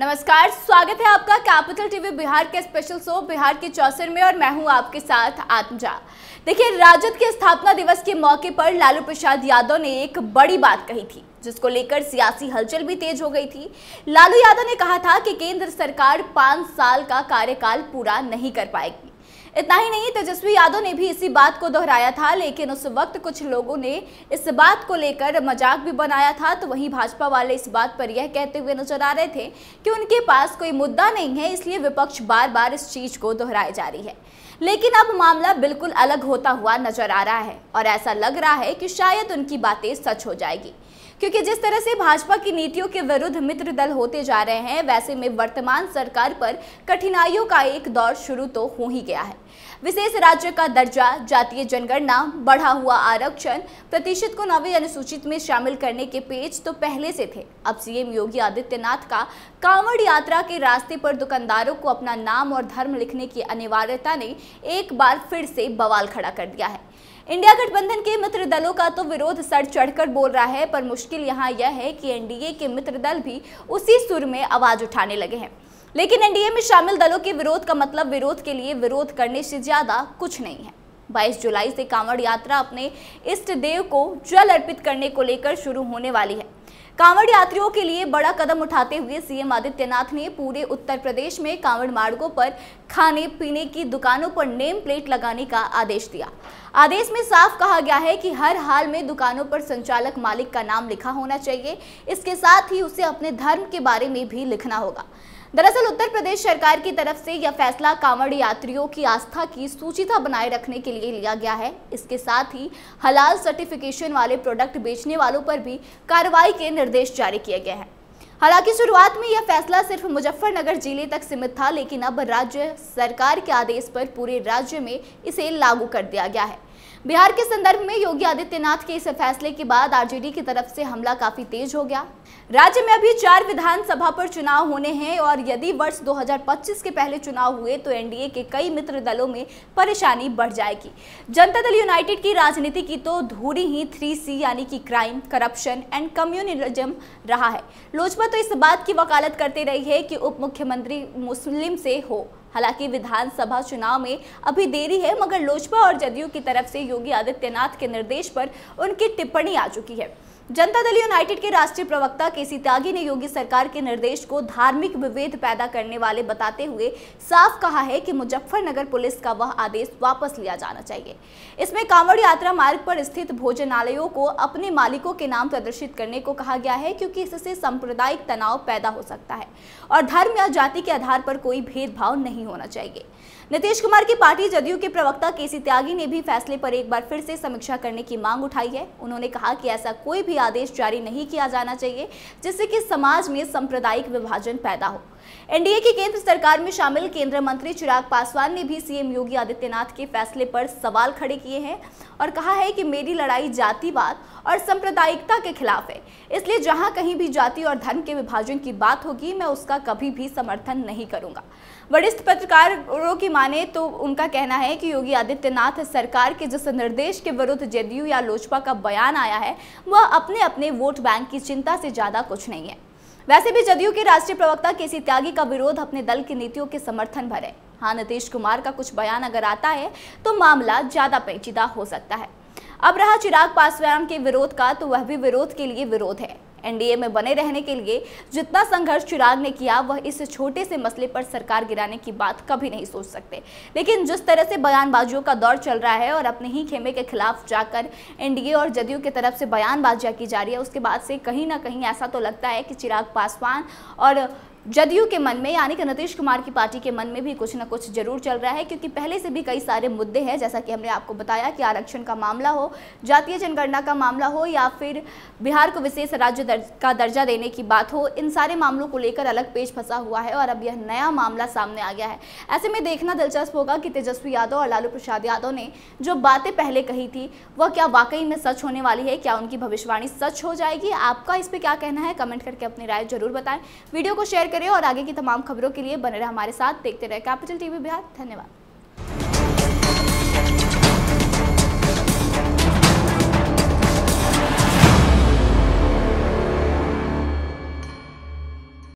नमस्कार स्वागत है आपका कैपिटल टीवी बिहार के स्पेशल शो बिहार के चौसर में और मैं हूं आपके साथ आत्मजा देखिए राजद के स्थापना दिवस के मौके पर लालू प्रसाद यादव ने एक बड़ी बात कही थी जिसको लेकर सियासी हलचल भी तेज हो गई थी लालू यादव ने कहा था कि केंद्र सरकार पांच साल का कार्यकाल पूरा नहीं कर पाएगी इतना ही नहीं तेजस्वी यादव ने भी इसी बात को दोहराया था लेकिन उस वक्त कुछ लोगों ने इस बात को लेकर मजाक भी बनाया था तो वहीं भाजपा वाले इस बात पर यह कहते हुए नजर आ रहे थे कि उनके पास कोई मुद्दा नहीं है इसलिए विपक्ष बार बार इस चीज को दोहराई जा रही है लेकिन अब मामला बिल्कुल अलग होता हुआ नजर आ रहा है और ऐसा लग रहा है कि शायद उनकी बातें सच हो जाएगी क्योंकि जिस तरह से भाजपा की नीतियों के विरुद्ध मित्र दल होते जा रहे हैं वैसे में वर्तमान सरकार पर कठिनाइयों का एक दौर शुरू तो हो ही गया है विशेष राज्य का दर्जा जातीय जनगणना बढ़ा हुआ आरक्षण प्रतिशत को नवी अनुसूचित में शामिल करने के पेज तो पहले से थे अब सीएम योगी आदित्यनाथ का कांवड़ यात्रा के रास्ते पर दुकानदारों को अपना नाम और धर्म लिखने की अनिवार्यता ने एक बार फिर से बवाल खड़ा कर दिया है इंडिया गठबंधन के मित्र दलों का तो विरोध सर चढ़कर बोल रहा है पर मुश्किल यहाँ यह है कि एनडीए के मित्र दल भी उसी सुर में आवाज उठाने लगे हैं लेकिन एनडीए में शामिल दलों के विरोध का मतलब विरोध के लिए विरोध करने से ज्यादा कुछ नहीं है 22 जुलाई से कांवड़ यात्रा अपने इष्ट देव को जल अर्पित करने को लेकर शुरू होने वाली है कांवड़ यात्रियों के लिए बड़ा कदम उठाते हुए सीएम आदित्यनाथ ने पूरे उत्तर प्रदेश में कांवड़ मार्गों पर खाने पीने की दुकानों पर नेम प्लेट लगाने का आदेश दिया आदेश में साफ कहा गया है कि हर हाल में दुकानों पर संचालक मालिक का नाम लिखा होना चाहिए इसके साथ ही उसे अपने धर्म के बारे में भी लिखना होगा दरअसल उत्तर प्रदेश सरकार की तरफ से यह फैसला कांवड़ यात्रियों की आस्था की सूचिता बनाए रखने के लिए लिया गया है इसके साथ ही हलाल सर्टिफिकेशन वाले प्रोडक्ट बेचने वालों पर भी कार्रवाई के निर्देश जारी किए गए हैं हालांकि शुरुआत में यह फैसला सिर्फ मुजफ्फरनगर जिले तक सीमित था लेकिन अब राज्य सरकार के आदेश पर पूरे राज्य में इसे लागू कर दिया गया है बिहार के संदर्भ में योगी आदित्यनाथ के इस फैसले के बाद आरजेडी की तरफ से हमला काफी तेज हो गया राज्य में अभी चार विधानसभा पर चुनाव होने हैं और यदि वर्ष 2025 के पहले चुनाव हुए तो एनडीए के कई मित्र दलों में परेशानी बढ़ जाएगी जनता दल यूनाइटेड की राजनीति की तो धूरी ही थ्री सी यानी कि क्राइम करप्शन एंड कम्युनिज्म रहा है लोजपा तो इस बात की वकालत करती रही है कि उप मुख्यमंत्री मुस्लिम से हो हालांकि विधानसभा चुनाव में अभी देरी है मगर लोजपा और जदयू की तरफ से योगी आदित्यनाथ के निर्देश पर उनकी टिप्पणी आ चुकी है जनता दल यूनाइटेड के राष्ट्रीय प्रवक्ता के सी त्यागी ने योगी सरकार के निर्देश को धार्मिक विभेद पैदा करने वाले बताते हुए साफ कहा है कि मुजफ्फरनगर पुलिस का वह आदेश वापस लिया जाना चाहिए इसमें कांवड़ यात्रा मार्ग पर स्थित भोजनालयों को अपने मालिकों के नाम प्रदर्शित करने को कहा गया है क्योंकि इससे सांप्रदायिक तनाव पैदा हो सकता है और धर्म या जाति के आधार पर कोई भेदभाव नहीं होना चाहिए नीतीश कुमार की पार्टी जदयू के प्रवक्ता के सी त्यागी ने भी फैसले पर एक बार फिर से समीक्षा करने की मांग उठाई है उन्होंने कहा कि ऐसा कोई भी भी आदेश जारी नहीं किया जाना चाहिए जिससे कि समाज में सांप्रदायिक विभाजन पैदा हो एनडीए की केंद्र सरकार में शामिल केंद्रीय मंत्री चिराग पासवान ने भी सीएम योगी आदित्यनाथ के फैसले पर सवाल खड़े किए हैं और कहा है कि मेरी लड़ाई जातिवाद और सांप्रदायिकता के खिलाफ है इसलिए जहां कहीं भी जाति और धर्म के विभाजन की बात होगी मैं उसका कभी भी समर्थन नहीं करूंगा वरिष्ठ पत्रकारों की माने तो उनका कहना है कि योगी आदित्यनाथ सरकार के जिस निर्देश के विरुद्ध जेडीयू या लोजपा का बयान आया है वह अपने अपने वोट बैंक की चिंता से ज़्यादा कुछ नहीं है वैसे भी जदयू के राष्ट्रीय प्रवक्ता सी त्यागी का विरोध अपने दल की नीतियों के समर्थन भर है हाँ नीतीश कुमार का कुछ बयान अगर आता है तो मामला ज्यादा पेचीदा हो सकता है अब रहा चिराग पासवान के विरोध का तो वह भी विरोध के लिए विरोध है एनडीए में बने रहने के लिए जितना संघर्ष चिराग ने किया वह इस छोटे से मसले पर सरकार गिराने की बात कभी नहीं सोच सकते लेकिन जिस तरह से बयानबाजियों का दौर चल रहा है और अपने ही खेमे के खिलाफ जाकर एनडीए और जदयू की तरफ से बयानबाजियाँ की जा रही है उसके बाद से कहीं ना कहीं ऐसा तो लगता है कि चिराग पासवान और जदयू के मन में यानी कि नीतीश कुमार की पार्टी के मन में भी कुछ ना कुछ जरूर चल रहा है क्योंकि पहले से भी कई सारे मुद्दे हैं जैसा कि हमने आपको बताया कि आरक्षण का मामला हो जातीय जनगणना का मामला हो या फिर बिहार को विशेष राज्य दर्ज, का दर्जा देने की बात हो इन सारे मामलों को लेकर अलग पेज फंसा हुआ है और अब यह नया मामला सामने आ गया है ऐसे में देखना दिलचस्प होगा कि तेजस्वी यादव और लालू प्रसाद यादव ने जो बातें पहले कही थी वह क्या वाकई में सच होने वाली है क्या उनकी भविष्यवाणी सच हो जाएगी आपका इस पर क्या कहना है कमेंट करके अपनी राय जरूर बताएं वीडियो को शेयर करें और आगे की तमाम खबरों के लिए बने रहे हमारे साथ देखते रहे कैपिटल टीवी बिहार धन्यवाद